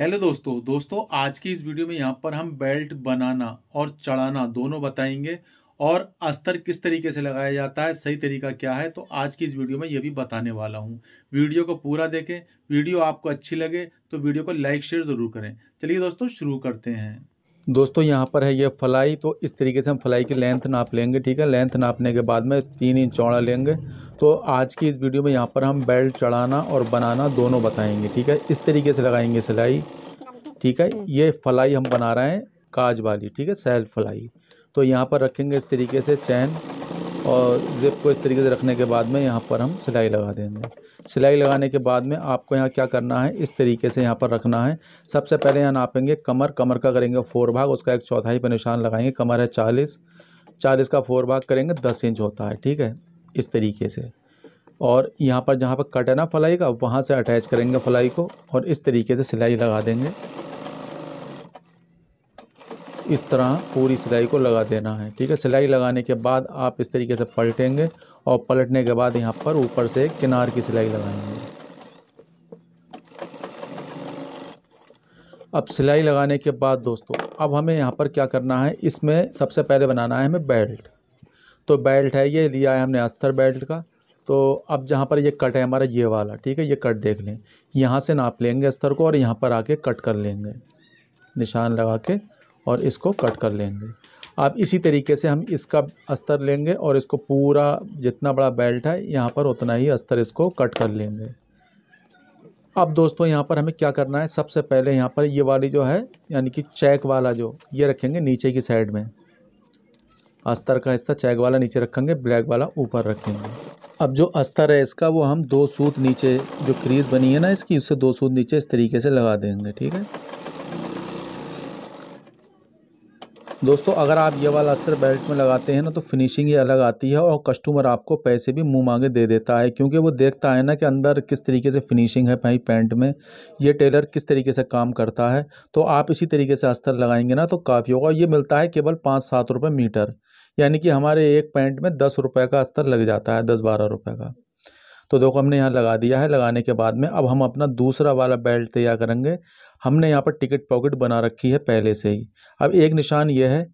Hello दोस्तों दोस्तों आज की इस वीडियो में यहाँ पर हम बेल्ट बनाना और चढ़ाना दोनों बताएंगे और अस्तर किस तरीके से लगाया जाता है सही तरीका क्या है तो आज की इस वीडियो में ये भी बताने वाला हूँ वीडियो को पूरा देखें वीडियो आपको अच्छी लगे तो वीडियो को लाइक शेयर ज़रूर करें चलिए दोस्तों शुरू करते हैं दोस्तों यहाँ पर है ये फलाई तो इस तरीके से हम फलाई की लेंथ नाप लेंगे ठीक है लेंथ नापने के बाद में तीन इंच चौड़ा लेंगे तो आज की इस वीडियो में यहाँ पर हम बेल्ट चढ़ाना और बनाना दोनों बताएंगे ठीक है इस तरीके से लगाएंगे सिलाई ठीक है हम्म। ये फलाई हम बना रहे हैं काज वाली ठीक है सेल्फ फलाई तो यहाँ पर रखेंगे इस तरीके से चैन और जिप को इस तरीके से रखने के बाद में यहाँ पर हम सिलाई लगा देंगे सिलाई लगाने के बाद में आपको यहाँ क्या करना है इस तरीके से यहाँ पर रखना है सबसे पहले यहाँ नापेंगे कमर कमर का करेंगे फोर भाग उसका एक चौथाई पर निशान लगाएंगे कमर है चालीस चालीस का फोर भाग करेंगे दस इंच होता है ठीक है इस तरीके से और यहाँ पर जहाँ पर कट है ना फलाई का वहाँ से अटैच करेंगे फलाई को और इस तरीके से सिलाई लगा देंगे इस तरह पूरी सिलाई को लगा देना है ठीक है सिलाई लगाने के बाद आप इस तरीके से पलटेंगे और पलटने के बाद यहाँ पर ऊपर से किनार की सिलाई लगाएंगे अब सिलाई लगाने के बाद दोस्तों अब हमें यहाँ पर क्या करना है इसमें सबसे पहले बनाना है हमें बेल्ट तो बेल्ट है ये लिया है हमने अस्तर बेल्ट का तो अब जहाँ पर ये कट है हमारा ये वाला ठीक है ये कट देख लें यहाँ से नाप लेंगे अस्तर को और यहाँ पर आके कट कर लेंगे निशान लगा के और इसको कट कर लेंगे अब इसी तरीके से हम इसका अस्तर लेंगे और इसको पूरा जितना बड़ा बेल्ट है यहाँ पर उतना ही अस्तर इसको कट कर लेंगे अब दोस्तों यहाँ पर हमें क्या करना है सबसे पहले यहाँ पर ये वाली जो है यानी कि चेक वाला जो ये रखेंगे नीचे की साइड में अस्तर का हिस्सा चैक वाला नीचे रखेंगे ब्लैक वाला ऊपर रखेंगे अब जो अस्तर है इसका वो हम दो सूत नीचे जो क्रीज बनी है ना इसकी उससे दो सूत नीचे इस तरीके से लगा देंगे ठीक है दोस्तों अगर आप ये वाला अस्तर बेल्ट में लगाते हैं ना तो फिनिशिंग ही अलग आती है और कस्टमर आपको पैसे भी मुंह मांगे दे देता है क्योंकि वो देखता है ना कि अंदर किस तरीके से फिनिशिंग है भाई पैंट में ये टेलर किस तरीके से काम करता है तो आप इसी तरीके से अस्तर लगाएंगे ना तो काफ़ी होगा ये मिलता है केवल पाँच सात रुपये मीटर यानी कि हमारे एक पैंट में दस रुपये का अस्तर लग जाता है दस बारह रुपये का तो देखो हमने यहाँ लगा दिया है लगाने के बाद में अब हम अपना दूसरा वाला बेल्ट तैयार करेंगे हमने यहाँ पर टिकट पॉकेट बना रखी है पहले से ही अब एक निशान ये है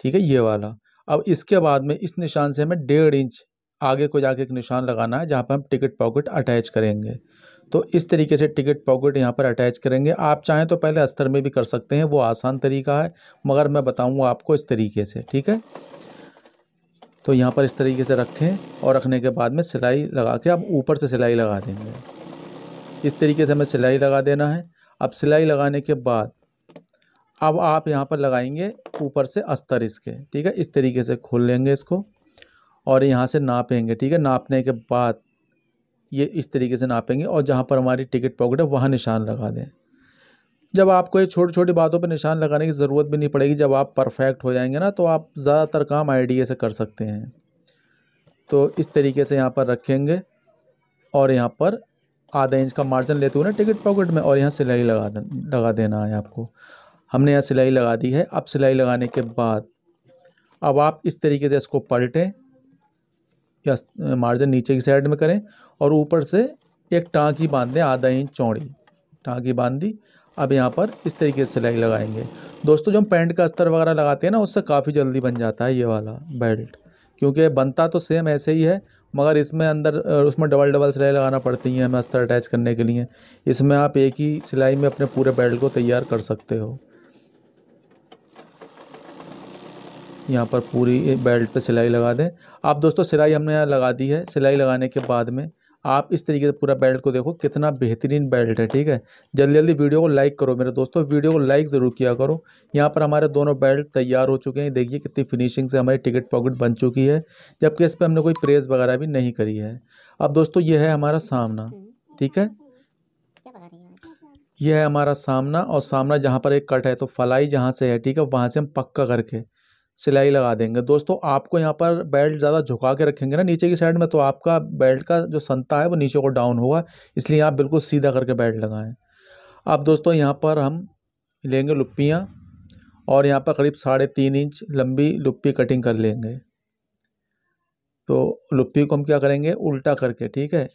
ठीक है ये वाला अब इसके बाद में इस निशान से हमें डेढ़ इंच आगे को जाके एक निशान लगाना है जहाँ पर हम टिकट पॉकेट अटैच करेंगे तो इस तरीके से टिकट पॉकेट यहाँ पर अटैच करेंगे आप चाहें तो पहले अस्तर में भी कर सकते हैं वो आसान तरीका है मगर मैं बताऊँगा आपको इस तरीके से ठीक है तो यहाँ पर इस तरीके से रखें और रखने के बाद में सिलाई लगा के आप ऊपर से सिलाई लगा देंगे इस तरीके से हमें सिलाई लगा देना है अब सिलाई लगाने के बाद अब आप यहाँ पर लगाएंगे ऊपर से अस्तर इसके ठीक है इस तरीके से खोल लेंगे इसको और यहाँ से नापेंगे ठीक है नापने के बाद ये इस तरीके से नापेंगे और जहाँ पर हमारी टिकट पॉकेट है वहाँ निशान लगा दें जब आपको ये छोटी छोटी बातों पर निशान लगाने की ज़रूरत भी नहीं पड़ेगी जब आप परफेक्ट हो जाएंगे ना तो आप ज़्यादातर काम आइडिया से कर सकते हैं तो इस तरीके से यहाँ पर रखेंगे और यहाँ पर आधा इंच का मार्जिन लेते हुए ना टिकट पॉकेट में और यहाँ सिलाई लगा दे, लगा देना है आपको हमने यहाँ सिलाई लगा दी है अब सिलाई लगाने के बाद अब आप इस तरीके से इसको पलटें या मार्जिन नीचे की साइड में करें और ऊपर से एक टाँकी बांध दें आधा इंच चौड़ी टाँकी बांध दी अब यहाँ पर इस तरीके से सिलाई लगाएंगे दोस्तों जो हम पैंट का अस्तर वगैरह लगाते हैं ना उससे काफ़ी जल्दी बन जाता है ये वाला बेल्ट क्योंकि बनता तो सेम ऐसे ही है मगर इसमें अंदर उसमें डबल डबल सिलाई लगाना पड़ती है हमें अस्तर अटैच करने के लिए इसमें आप एक ही सिलाई में अपने पूरे बेल्ट को तैयार कर सकते हो यहाँ पर पूरी बेल्ट पे सिलाई लगा दें आप दोस्तों सिलाई हमने यहाँ लगा दी है सिलाई लगाने के बाद में आप इस तरीके से पूरा बेल्ट को देखो कितना बेहतरीन बेल्ट है ठीक है जल्दी जल्दी वीडियो को लाइक करो मेरे दोस्तों वीडियो को लाइक ज़रूर किया करो यहाँ पर हमारे दोनों बेल्ट तैयार हो चुके हैं देखिए कितनी फिनिशिंग से हमारी टिकट पॉकेट बन चुकी है जबकि इस पर हमने कोई प्रेस वगैरह भी नहीं करी है अब दोस्तों यह है हमारा सामना ठीक है यह है हमारा सामना और सामना जहाँ पर एक कट है तो फलाई जहाँ से है ठीक है वहाँ से हम पक्का करके सिलाई लगा देंगे दोस्तों आपको यहाँ पर बेल्ट ज़्यादा झुका के रखेंगे ना नीचे की साइड में तो आपका बेल्ट का जो संता है वो नीचे को डाउन होगा इसलिए आप बिल्कुल सीधा करके बेल्ट लगाएं अब दोस्तों यहाँ पर हम लेंगे लुप्पियाँ और यहाँ पर करीब साढ़े तीन इंच लंबी लुप्पी कटिंग कर लेंगे तो लुप्पी को हम क्या करेंगे उल्टा करके ठीक है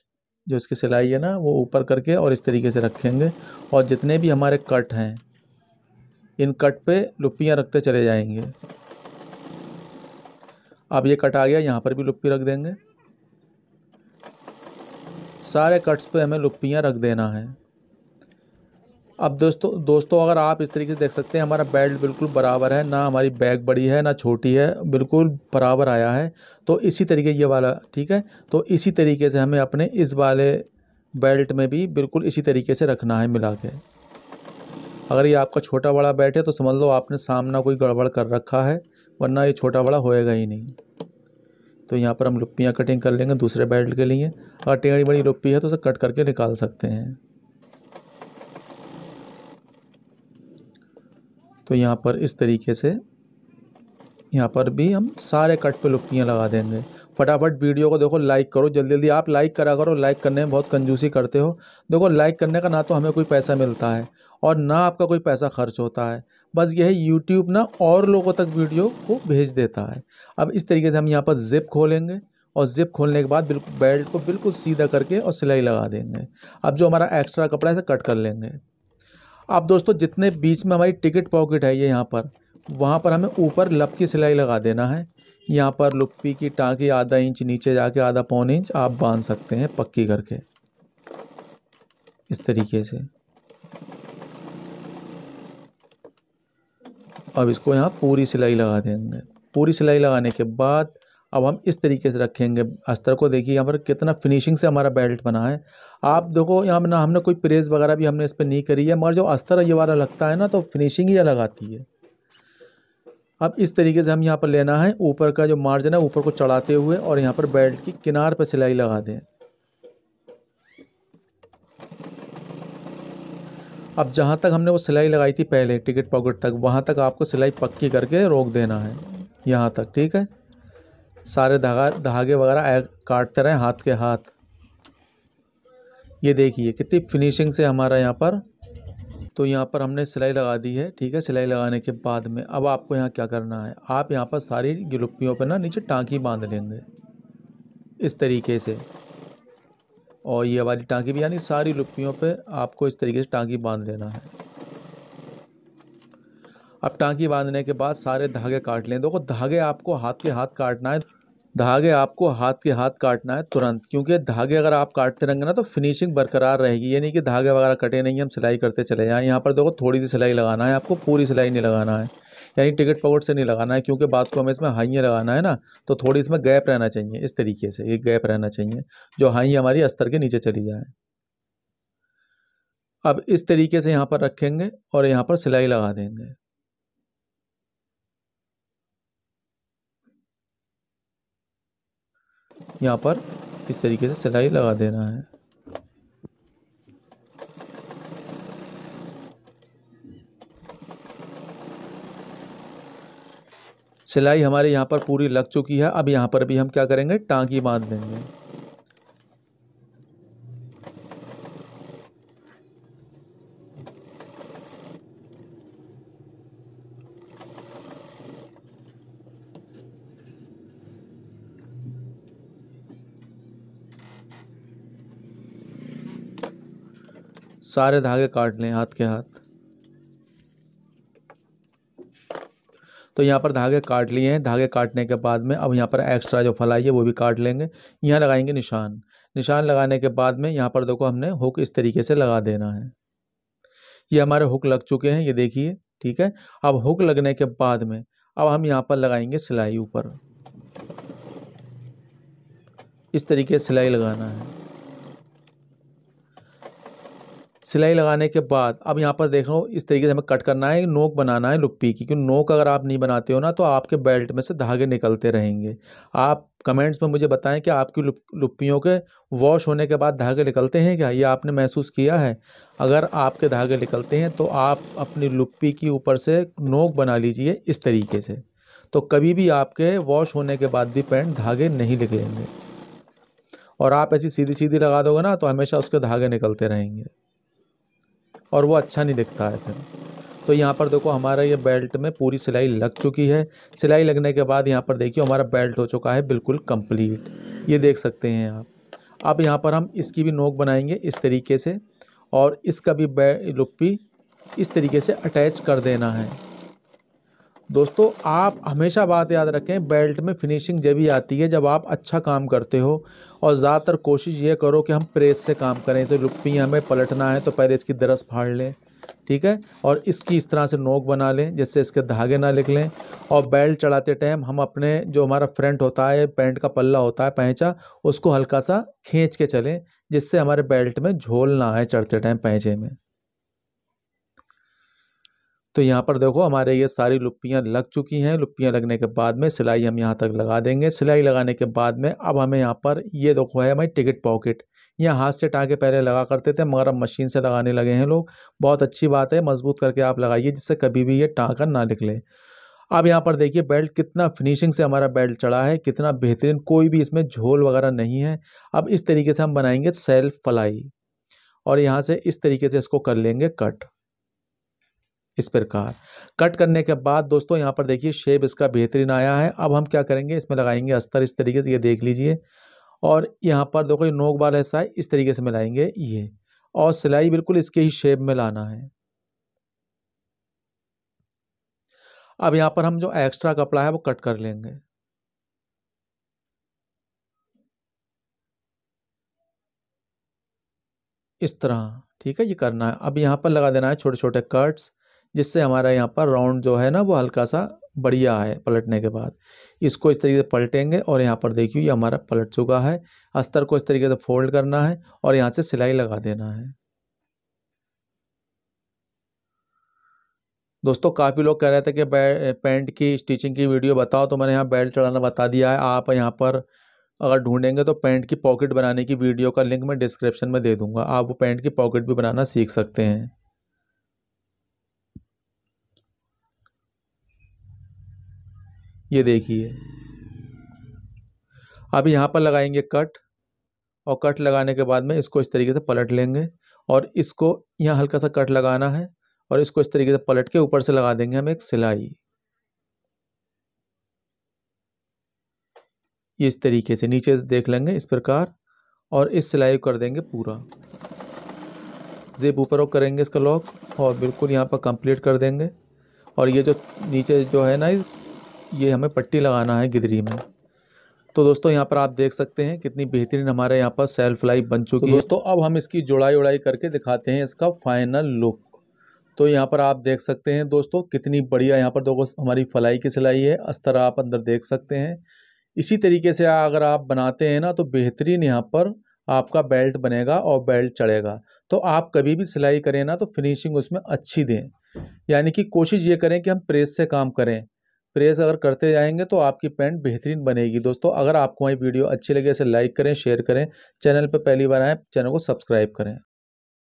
जो इसकी सिलाई है ना वो ऊपर करके और इस तरीके से रखेंगे और जितने भी हमारे कट हैं इन कट पर लुप्पियाँ रखते चले जाएँगे अब ये कट आ गया यहाँ पर भी लुप्पी रख देंगे सारे कट्स पे हमें लुप्पियाँ रख देना है अब दोस्तों दोस्तों अगर आप इस तरीके से देख सकते हैं हमारा बेल्ट बिल्कुल बराबर है ना हमारी बैग बड़ी है ना छोटी है बिल्कुल बराबर आया है तो इसी तरीके ये वाला ठीक है तो इसी तरीके से हमें अपने इस वाले बेल्ट में भी बिल्कुल इसी तरीके से रखना है मिला के अगर ये आपका छोटा बड़ा बैट है तो समझ लो आपने सामना कोई गड़बड़ कर रखा है वरना ये छोटा बड़ा होएगा ही नहीं तो यहाँ पर हम लुप्पियाँ कटिंग कर लेंगे दूसरे बेल्ट के लिए और टेढ़ी बड़ी लुप्पी है तो उसे कट करके निकाल सकते हैं तो यहाँ पर इस तरीके से यहाँ पर भी हम सारे कट पे लुप्पियाँ लगा देंगे फटाफट वीडियो को देखो लाइक करो जल्दी जल्दी आप लाइक करा करो लाइक करने में बहुत कंजूसी करते हो देखो लाइक करने का ना तो हमें कोई पैसा मिलता है और ना आपका कोई पैसा खर्च होता है बस यह यूट्यूब ना और लोगों तक वीडियो को भेज देता है अब इस तरीके से हम यहाँ पर जिप खोलेंगे और जिप खोलने के बाद बिल्कुल बेल्ट को बिल्कुल सीधा करके और सिलाई लगा देंगे अब जो हमारा एक्स्ट्रा कपड़ा है इसे कट कर लेंगे अब दोस्तों जितने बीच में हमारी टिकट पॉकेट है ये यहाँ पर वहाँ पर हमें ऊपर लप की सिलाई लगा देना है यहाँ पर लुप्पी की टाँकी आधा इंच नीचे जाके आधा पौन इंच आप बांध सकते हैं पक्की करके इस तरीके से अब इसको यहाँ पूरी सिलाई लगा देंगे पूरी सिलाई लगाने के बाद अब हम इस तरीके से रखेंगे अस्तर को देखिए यहाँ पर कितना फिनिशिंग से हमारा बेल्ट बना है आप देखो यहाँ ना हमने कोई प्रेस वगैरह भी हमने इस पर नहीं करी है मगर जो अस्तर ये वाला लगता है ना तो फिनिशिंग ही अलग आती है अब इस तरीके से हम यहाँ पर लेना है ऊपर का जो मार्जिन है ऊपर को चढ़ाते हुए और यहाँ पर बेल्ट की किनार पर सिलाई लगा दें अब जहाँ तक हमने वो सिलाई लगाई थी पहले टिकट पॉकेट तक वहाँ तक आपको सिलाई पक्की करके रोक देना है यहाँ तक ठीक है सारे धागा धागे वगैरह काटते रहें हाथ के हाथ ये देखिए कितनी फिनिशिंग से हमारा यहाँ पर तो यहाँ पर हमने सिलाई लगा दी है ठीक है सिलाई लगाने के बाद में अब आपको यहाँ क्या करना है आप यहाँ पर सारी गिलुप्पियों पर ना नीचे टाँकी बांध लेंगे इस तरीके से और ये हमारी टांकी भी यानी सारी लुपियों पे आपको इस तरीके से टांकी बांध लेना है अब टांकी बांधने के बाद सारे धागे काट लें देखो धागे आपको हाथ के हाथ काटना है धागे आपको हाथ के हाथ काटना है तुरंत क्योंकि धागे अगर आप काटते रहेंगे ना तो फिनिशिंग बरकरार रहेगी यानी कि धागे वगैरह कटे नहीं हम सिलाई करते चले जाएँ यहाँ पर देखो थोड़ी सी सिलाई लगाना है आपको पूरी सिलाई नहीं लगाना है यानी टिकट पॉकेट से नहीं लगाना है क्योंकि बात को हमें इसमें हाइयाँ लगाना है ना तो थोड़ी इसमें गैप रहना चाहिए इस तरीके से एक गैप रहना चाहिए जो हाई हमारी अस्तर के नीचे चली जाए अब इस तरीके से यहाँ पर रखेंगे और यहाँ पर सिलाई लगा देंगे यहाँ पर इस तरीके से सिलाई लगा देना है सिलाई हमारे यहाँ पर पूरी लग चुकी है अब यहाँ पर भी हम क्या करेंगे टांगी बांध देंगे सारे धागे काट लें हाथ के हाथ तो यहाँ पर धागे काट लिए हैं धागे काटने के बाद में अब यहाँ पर एक्स्ट्रा जो फलाई है वो भी काट लेंगे यहाँ लगाएंगे निशान निशान लगाने के बाद में यहाँ पर देखो हमने हुक इस तरीके से लगा देना है ये हमारे हुक लग चुके हैं ये देखिए ठीक है अब हुक लगने के बाद में अब हम यहाँ पर लगाएंगे सिलाई ऊपर इस तरीके से सिलाई लगाना है सिलाई लगाने के बाद अब यहाँ पर देख रहा हूँ इस तरीके से हमें कट करना है नोक बनाना है लुप्पी की क्योंकि नोक अगर आप नहीं बनाते हो ना तो आपके बेल्ट में से धागे निकलते रहेंगे आप कमेंट्स में मुझे बताएं कि आपकी लुप्पियों के वॉश होने के बाद धागे निकलते हैं क्या ये आपने महसूस किया है अगर आपके धागे निकलते हैं तो आप अपनी लुप्पी की ऊपर से नोक बना लीजिए इस तरीके से तो कभी भी आपके वॉश होने के बाद भी पैंट धागे नहीं निकलेंगे और आप ऐसी सीधी सीधी लगा दोगे ना तो हमेशा उसके धागे निकलते रहेंगे और वो अच्छा नहीं दिखता है फिर तो यहाँ पर देखो हमारा ये बेल्ट में पूरी सिलाई लग चुकी है सिलाई लगने के बाद यहाँ पर देखिए हमारा बेल्ट हो चुका है बिल्कुल कंप्लीट ये देख सकते हैं आप अब यहाँ पर हम इसकी भी नोक बनाएंगे इस तरीके से और इसका भी लुक भी इस तरीके से अटैच कर देना है दोस्तों आप हमेशा बात याद रखें बेल्ट में फिनिशिंग जब ही आती है जब आप अच्छा काम करते हो और ज़्यादातर कोशिश ये करो कि हम प्रेस से काम करें तो रुपी हमें पलटना है तो पहले इसकी दरस फाड़ लें ठीक है और इसकी इस तरह से नोक बना लें जिससे इसके धागे ना निकलें और बेल्ट चढ़ाते टाइम हम अपने जो हमारा फ्रंट होता है पैंट का पल्ला होता है पैंचा उसको हल्का सा खींच के चलें जिससे हमारे बेल्ट में झोल ना आए चढ़ते टाइम पैंचे में तो यहाँ पर देखो हमारे ये सारी लुप्पियाँ लग चुकी हैं लुप्पियाँ लगने के बाद में सिलाई हम यहाँ तक लगा देंगे सिलाई लगाने के बाद में अब हमें यहाँ पर ये देखो है हमारी टिकट पॉकेट यहाँ हाथ से टाँगे पहले लगा करते थे मगर अब मशीन से लगाने लगे हैं लोग बहुत अच्छी बात है मजबूत करके आप लगाइए जिससे कभी भी ये टाँगा ना निकले अब यहाँ पर देखिए बेल्ट कितना फिनिशिंग से हमारा बेल्ट चढ़ा है कितना बेहतरीन कोई भी इसमें झोल वगैरह नहीं है अब इस तरीके से हम बनाएंगे सेल्फ फलाई और यहाँ से इस तरीके से इसको कर लेंगे कट इस प्रकार कट करने के बाद दोस्तों यहाँ पर देखिए शेप इसका बेहतरीन आया है अब हम क्या करेंगे इसमें लगाएंगे अस्तर इस तरीके से ये देख लीजिए और यहाँ पर देखो ये नोक बाल ऐसा है इस तरीके से मिलाएंगे ये और सिलाई बिल्कुल इसके ही शेप में लाना है अब यहाँ पर हम जो एक्स्ट्रा कपड़ा है वो कट कर लेंगे इस तरह ठीक है ये करना है अब यहाँ पर लगा देना है छोटे छोटे कट्स जिससे हमारा यहाँ पर राउंड जो है ना वो हल्का सा बढ़िया है पलटने के बाद इसको इस तरीके से पलटेंगे और यहाँ पर देखिए ये हमारा पलट चुका है अस्तर को इस तरीके से फोल्ड करना है और यहाँ से सिलाई लगा देना है दोस्तों काफ़ी लोग कह रहे थे कि पैंट की स्टिचिंग की वीडियो बताओ तो मैंने यहाँ बेल्ट चढ़ाना बता दिया है आप यहाँ पर अगर ढूंढेंगे तो पैंट की पॉकेट बनाने की वीडियो का लिंक मैं डिस्क्रिप्शन में दे दूंगा आप वो पैंट की पॉकेट भी बनाना सीख सकते हैं ये देखिए अब यहाँ पर लगाएंगे कट और कट लगाने के बाद में इसको इस तरीके से पलट लेंगे और इसको यहाँ हल्का सा कट लगाना है और इसको इस तरीके से पलट के ऊपर से लगा देंगे हम एक सिलाई इस तरीके से नीचे देख लेंगे इस प्रकार और इस सिलाई कर देंगे पूरा जेब ऊपर और करेंगे इसका लॉक और बिल्कुल यहाँ पर कंप्लीट कर देंगे और ये जो नीचे जो है ना ये हमें पट्टी लगाना है गिदरी में तो दोस्तों यहाँ पर आप देख सकते हैं कितनी बेहतरीन हमारे यहाँ पर सेल्फ लाइफ बन चुकी तो है दोस्तों अब हम इसकी जुड़ाई उड़ाई करके दिखाते हैं इसका फाइनल लुक तो यहाँ पर आप देख सकते हैं दोस्तों कितनी बढ़िया यहाँ पर दोस्तों हमारी फलाई की सिलाई है अस्तर आप अंदर देख सकते हैं इसी तरीके से अगर आप बनाते हैं ना तो बेहतरीन यहाँ पर आपका बेल्ट बनेगा और बेल्ट चढ़ेगा तो आप कभी भी सिलाई करें ना तो फिनिशिंग उसमें अच्छी दें यानी कि कोशिश ये करें कि हम प्रेस से काम करें प्रेस अगर करते जाएंगे तो आपकी पेंट बेहतरीन बनेगी दोस्तों अगर आपको हमारी वीडियो अच्छी लगे इसे लाइक करें शेयर करें चैनल पर पहली बार आएँ चैनल को सब्सक्राइब करें